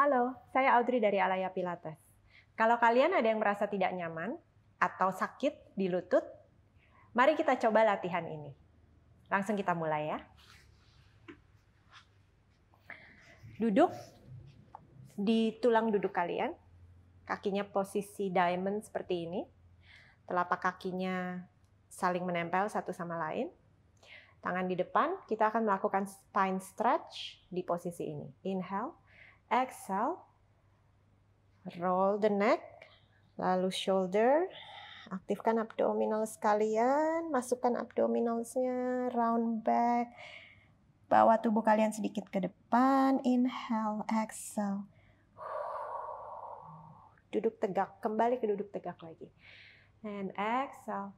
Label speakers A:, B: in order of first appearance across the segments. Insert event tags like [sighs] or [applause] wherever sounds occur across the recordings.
A: Halo, saya Audrey dari Alaya Pilates. Kalau kalian ada yang merasa tidak nyaman atau sakit di lutut, mari kita coba latihan ini. Langsung kita mulai ya. Duduk di tulang duduk kalian. Kakinya posisi diamond seperti ini. Telapak kakinya saling menempel satu sama lain tangan di depan, kita akan melakukan spine stretch di posisi ini. Inhale exhale roll the neck lalu shoulder aktifkan abdominal sekalian masukkan abdominalsnya round back bawa tubuh kalian sedikit ke depan inhale exhale duduk tegak kembali ke duduk tegak lagi and exhale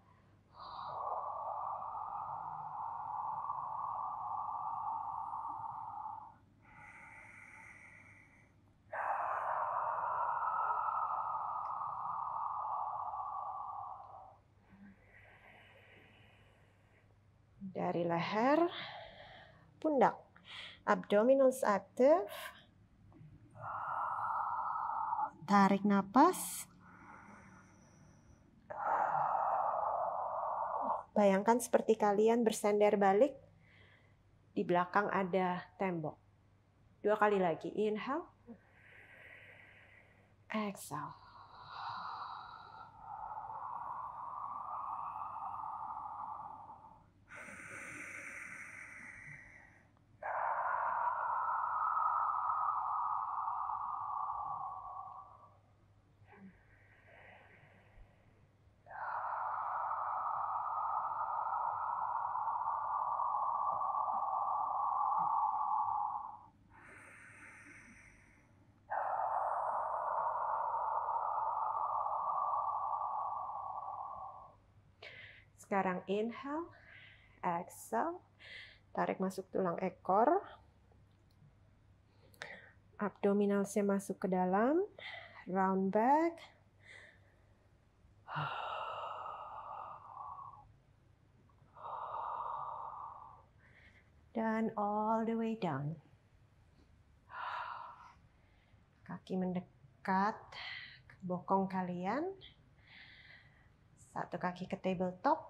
A: dari leher, pundak, abdominals aktif, tarik nafas. bayangkan seperti kalian bersender balik, di belakang ada tembok. Dua kali lagi, inhale, exhale. Sekarang inhale, exhale. Tarik masuk tulang ekor. Abdominalnya masuk ke dalam. Round back. Dan all the way down. Kaki mendekat ke bokong kalian. Satu kaki ke tabletop,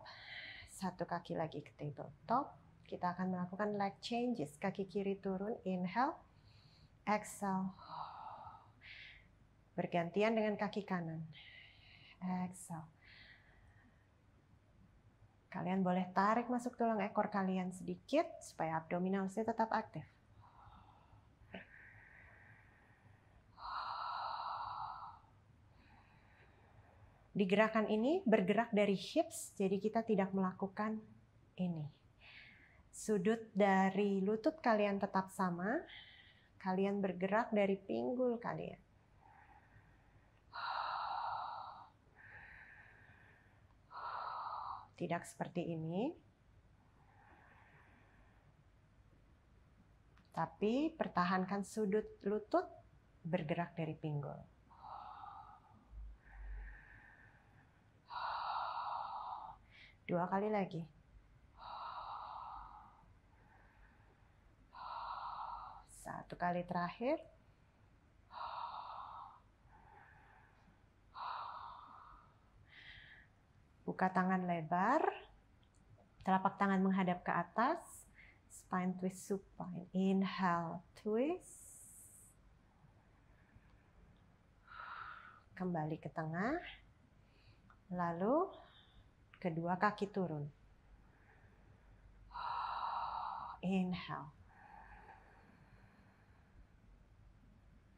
A: satu kaki lagi ke tabletop. Kita akan melakukan leg changes. Kaki kiri turun, inhale, exhale. Bergantian dengan kaki kanan. Exhale. Kalian boleh tarik masuk tulang ekor kalian sedikit supaya abdominal tetap aktif. Di gerakan ini bergerak dari hips, jadi kita tidak melakukan ini. Sudut dari lutut kalian tetap sama. Kalian bergerak dari pinggul kalian. Tidak seperti ini. Tapi pertahankan sudut lutut bergerak dari pinggul. Dua kali lagi. Satu kali terakhir. Buka tangan lebar. Telapak tangan menghadap ke atas. Spine twist supine. Inhale, twist. kembali ke tengah, lalu Kedua kaki turun. [sighs] Inhale.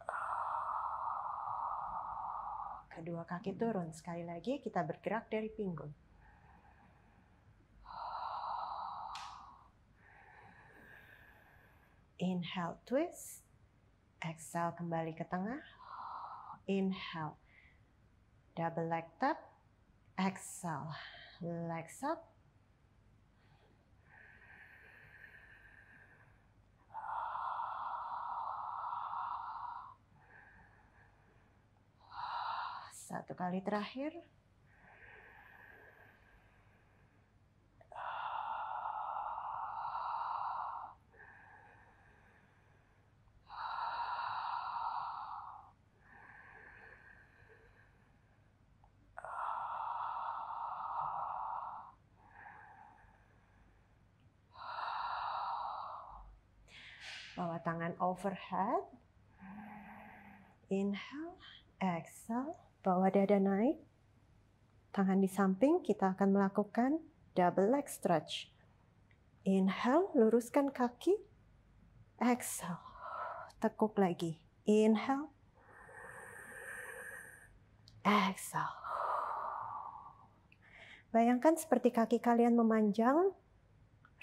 A: [sighs] Kedua kaki turun. Sekali lagi kita bergerak dari pinggul. [sighs] Inhale, twist. Exhale, kembali ke tengah. Inhale. Double leg tap. Exhale legs up. Satu kali terakhir. bawa tangan overhead inhale exhale bawa dada naik tangan di samping kita akan melakukan double leg stretch inhale luruskan kaki exhale tekuk lagi inhale exhale Bayangkan seperti kaki kalian memanjang,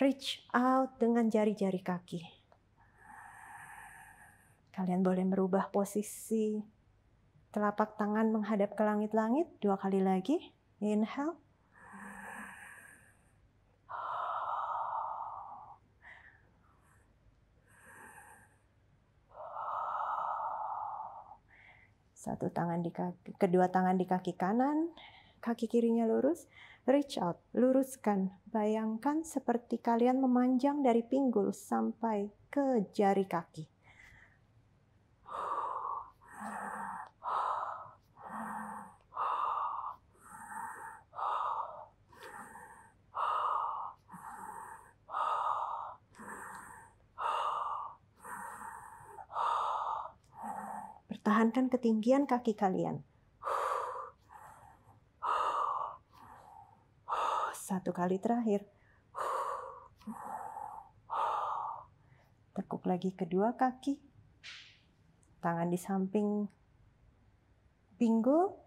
A: reach out dengan jari-jari kaki. Kalian boleh merubah posisi. Telapak tangan menghadap ke langit-langit dua kali lagi. Inhale. Satu tangan di kaki, kedua tangan di kaki kanan, kaki kirinya lurus, reach out, luruskan. Bayangkan seperti kalian memanjang dari pinggul sampai ke jari kaki. Pertahankan ketinggian kaki kalian. Satu kali terakhir. Tekuk lagi kedua kaki. Tangan di samping pinggul.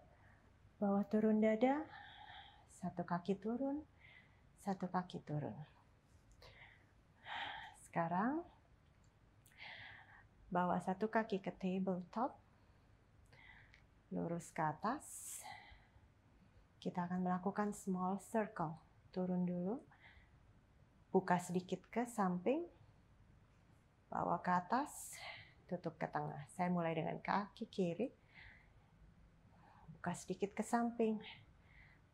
A: Bawah turun dada. Satu kaki turun. Satu kaki turun. Sekarang bawa satu kaki ke tabletop lurus ke atas. Kita akan melakukan small circle. Turun dulu, buka sedikit ke samping, bawa ke atas, tutup ke tengah. Saya mulai dengan kaki kiri, buka sedikit ke samping,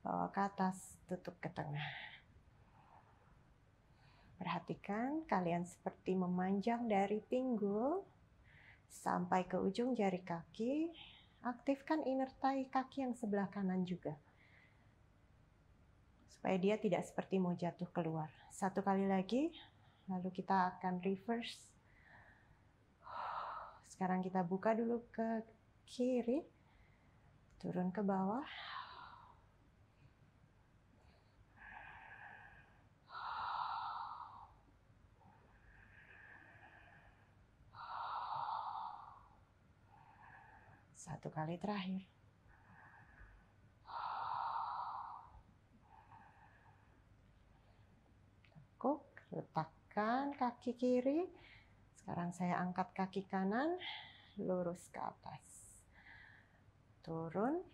A: bawa ke atas, tutup ke tengah. Perhatikan kalian seperti memanjang dari pinggul sampai ke ujung jari kaki, aktifkan inner thigh kaki yang sebelah kanan juga. Supaya dia tidak seperti mau jatuh keluar. Satu kali lagi, lalu kita akan reverse. Sekarang kita buka dulu ke kiri, turun ke bawah, Satu kali terakhir. tekuk, letakkan kaki kiri. Sekarang saya angkat kaki kanan, lurus ke atas. Turun,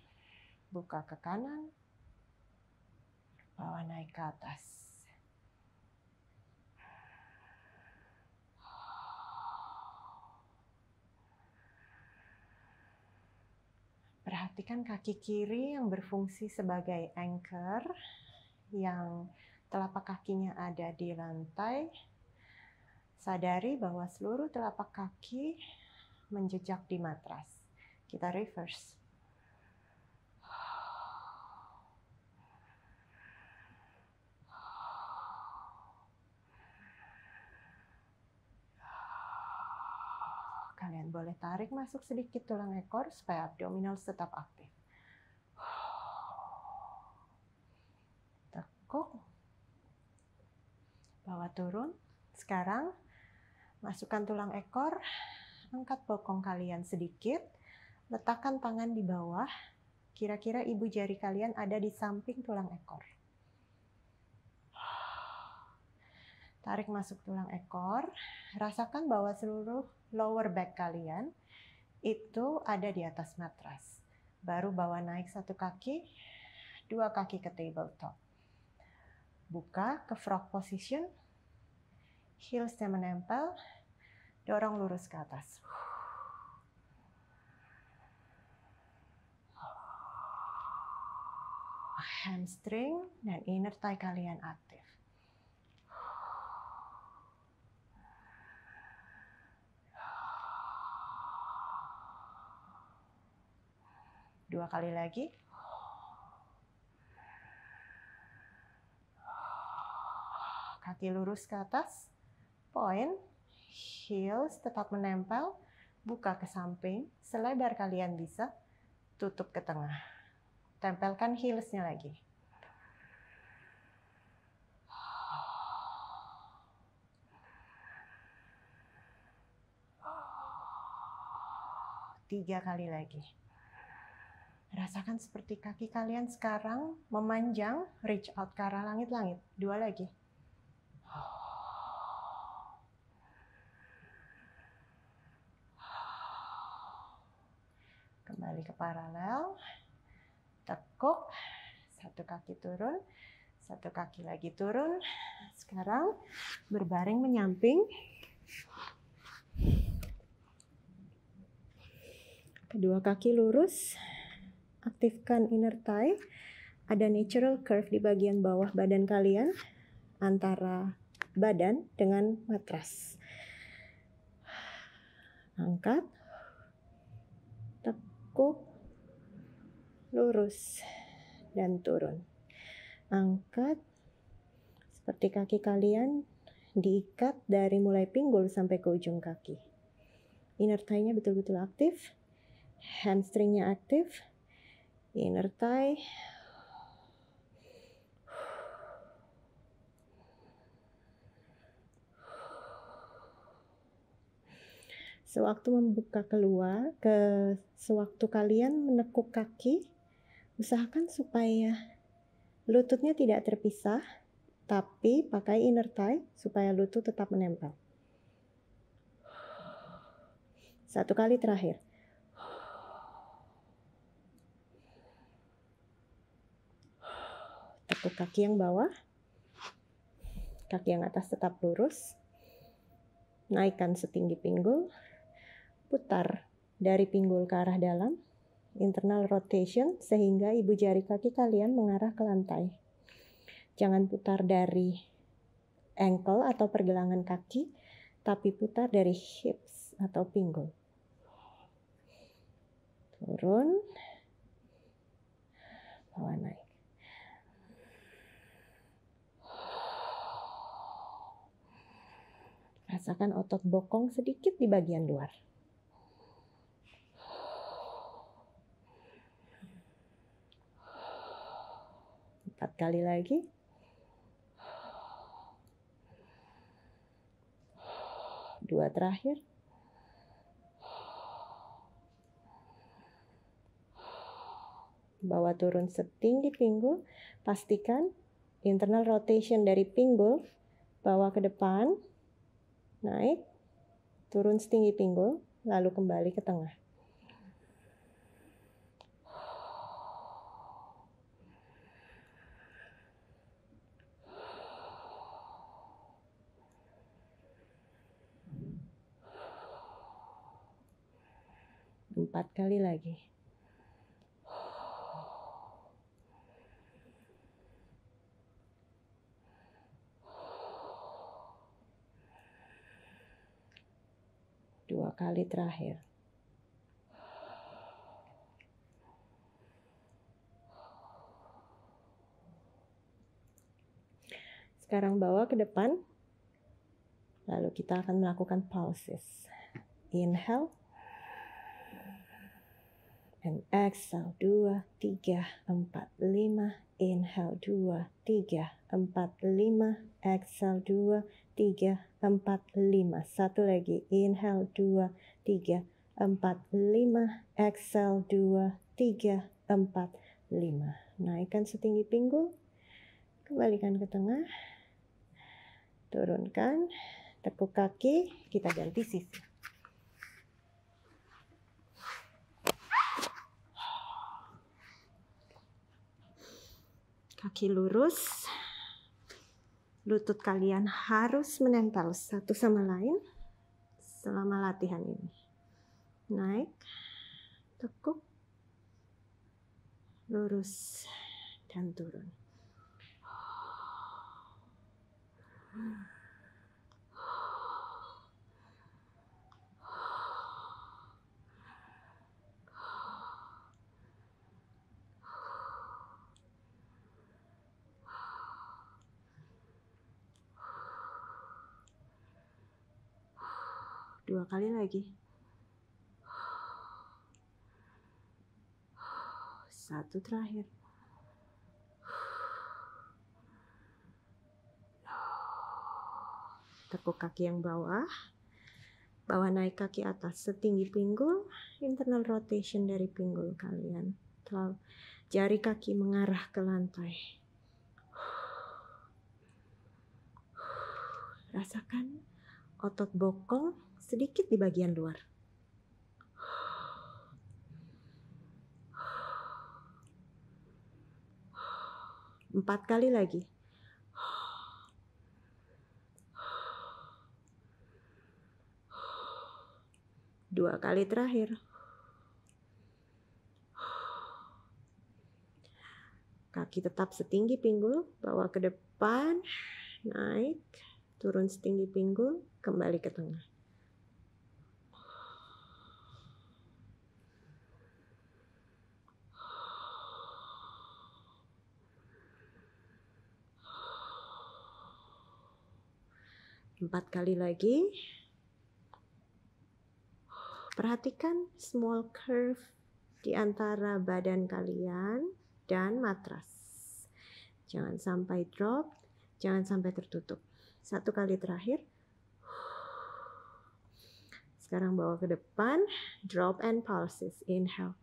A: buka ke kanan, bawa naik ke atas. perhatikan kaki kiri yang berfungsi sebagai anchor yang telapak kakinya ada di lantai. Sadari bahwa seluruh telapak kaki menjejak di matras. Kita reverse. tarik masuk sedikit tulang ekor supaya abdominal tetap aktif. Tekuk. Bawa turun. Sekarang masukkan tulang ekor, angkat bokong kalian sedikit, letakkan tangan di bawah. Kira-kira ibu jari kalian ada di samping tulang ekor. Tarik masuk tulang ekor. Rasakan bahwa seluruh lower back kalian itu ada di atas matras. Baru bawa naik satu kaki, dua kaki ke tabletop. Buka ke frog position. Heelsnya menempel. Dorong lurus ke atas. Hamstring dan inner thigh kalian aktif. Dua kali lagi. Kaki lurus ke atas. Point. Heels tetap menempel. Buka ke samping. Selebar kalian bisa. Tutup ke tengah. Tempelkan heelsnya lagi. tiga kali lagi. Rasakan seperti kaki kalian sekarang memanjang, reach out ke arah langit-langit. Dua lagi. Kembali ke paralel. Tekuk. Satu kaki turun. Satu kaki lagi turun. Sekarang berbaring menyamping. Kedua kaki lurus aktifkan inner thigh. Ada natural curve di bagian bawah badan kalian antara badan dengan matras. Angkat, tekuk, lurus, dan turun. Angkat, seperti kaki kalian diikat dari mulai pinggul sampai ke ujung kaki. Inner thigh-nya betul-betul aktif, hamstringnya aktif, inner thigh sewaktu membuka keluar ke sewaktu kalian menekuk kaki usahakan supaya lututnya tidak terpisah tapi pakai inner thigh supaya lutut tetap menempel satu kali terakhir kaki yang bawah kaki yang atas tetap lurus naikkan setinggi pinggul putar dari pinggul ke arah dalam internal rotation sehingga ibu jari kaki kalian mengarah ke lantai jangan putar dari ankle atau pergelangan kaki tapi putar dari hips atau pinggul turun bawah naik rasakan otot bokong sedikit di bagian luar. Empat kali lagi. Dua terakhir. Bawa turun setinggi pinggul. Pastikan internal rotation dari pinggul bawa ke depan naik, turun setinggi pinggul, lalu kembali ke tengah. Empat kali lagi. dua kali terakhir. Sekarang bawa ke depan. Lalu kita akan melakukan pauses. Inhale. Dan exhale. 2, 3, 4, 5, Inhale 2, 3, 4, 5. Exhale 2, 3, 4, 5. Satu lagi. Inhale 2, 3, 4, 5. Exhale 2, 3, 4, 5. Naikkan setinggi pinggul. Kembalikan ke tengah. Turunkan. Tekuk kaki. Kita ganti sisi. kaki lurus. Lutut kalian harus menempel satu sama lain selama latihan ini. Naik, tekuk, lurus, dan turun. Hmm. dua kali lagi satu terakhir tekuk kaki yang bawah bawah naik kaki atas setinggi pinggul internal rotation dari pinggul kalian Terlalu jari kaki mengarah ke lantai rasakan otot bokong sedikit di bagian luar. Empat kali lagi. Dua kali terakhir. Kaki tetap setinggi pinggul, bawa ke depan, naik, turun setinggi pinggul, kembali ke tengah. Empat kali lagi. Perhatikan small curve di antara badan kalian dan matras. Jangan sampai drop, jangan sampai tertutup. Satu kali terakhir. Sekarang bawa ke depan, drop and pulses. Inhale.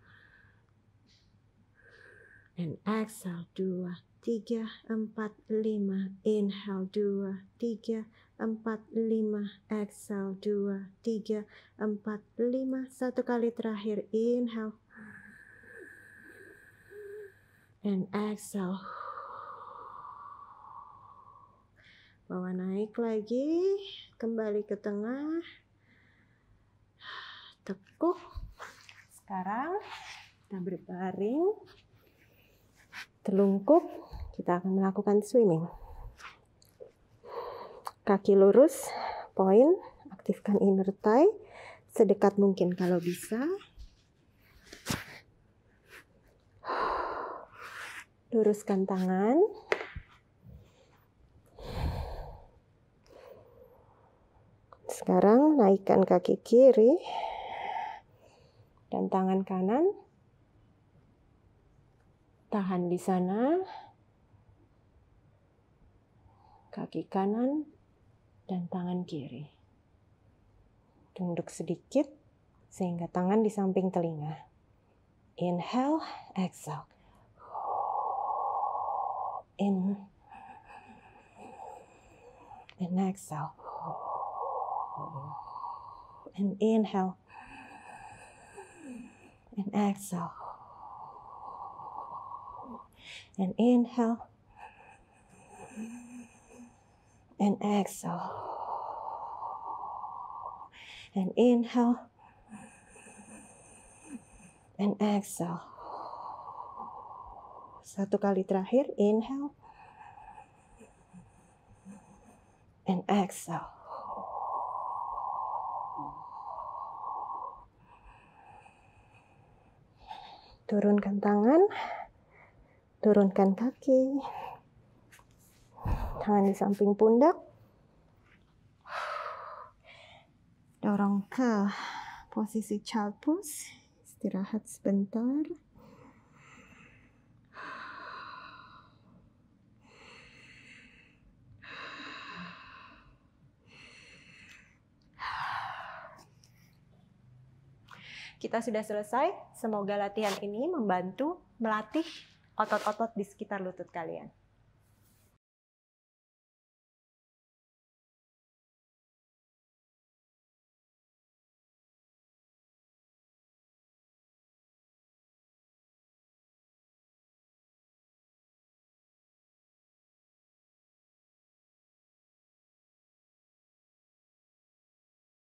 A: And exhale, dua, tiga, empat, lima. Inhale, dua, tiga, 4, 5, exhale, 2, 3, 4, 5, satu kali terakhir, inhale, and exhale, bawa naik lagi, kembali ke tengah, tekuk, sekarang kita berbaring, telungkup, kita akan melakukan swimming kaki lurus, poin, aktifkan inner thigh sedekat mungkin kalau bisa. Luruskan tangan. Sekarang naikkan kaki kiri dan tangan kanan. Tahan di sana. Kaki kanan dan tangan kiri. Tunduk sedikit sehingga tangan di samping telinga. Inhale, exhale. In and exhale. And inhale. And exhale. And inhale and exhale. And inhale and exhale. Satu kali terakhir, inhale and exhale. Turunkan tangan, turunkan kaki tangan di samping pundak. Dorong ke posisi child pose. Istirahat sebentar. kita sudah selesai. Semoga latihan ini membantu melatih otot-otot di sekitar lutut kalian.